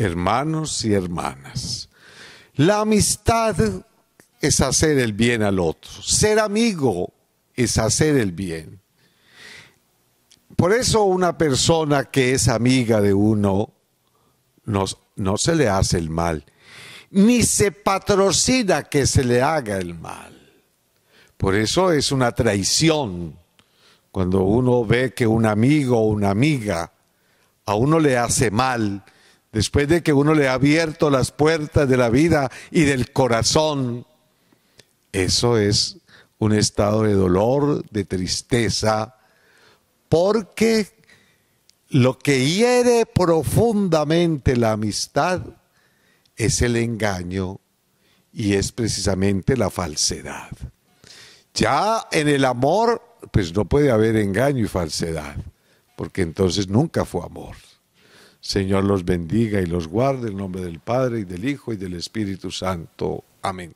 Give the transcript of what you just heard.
hermanos y hermanas. La amistad es hacer el bien al otro. Ser amigo es hacer el bien. Por eso una persona que es amiga de uno no, se le hace el mal, ni se patrocina que se le haga el mal. Por eso es una traición cuando uno ve que un amigo o una amiga a uno le hace mal, después de que uno le ha abierto las puertas de la vida y del corazón, eso es un estado de dolor, de tristeza, porque lo que hiere profundamente la amistad es el engaño y es precisamente la falsedad. Ya en el amor, pues no puede haber engaño y falsedad, porque entonces nunca fue amor. Señor los bendiga y los guarde en nombre del Padre y del Hijo y del Espíritu Santo. Amén.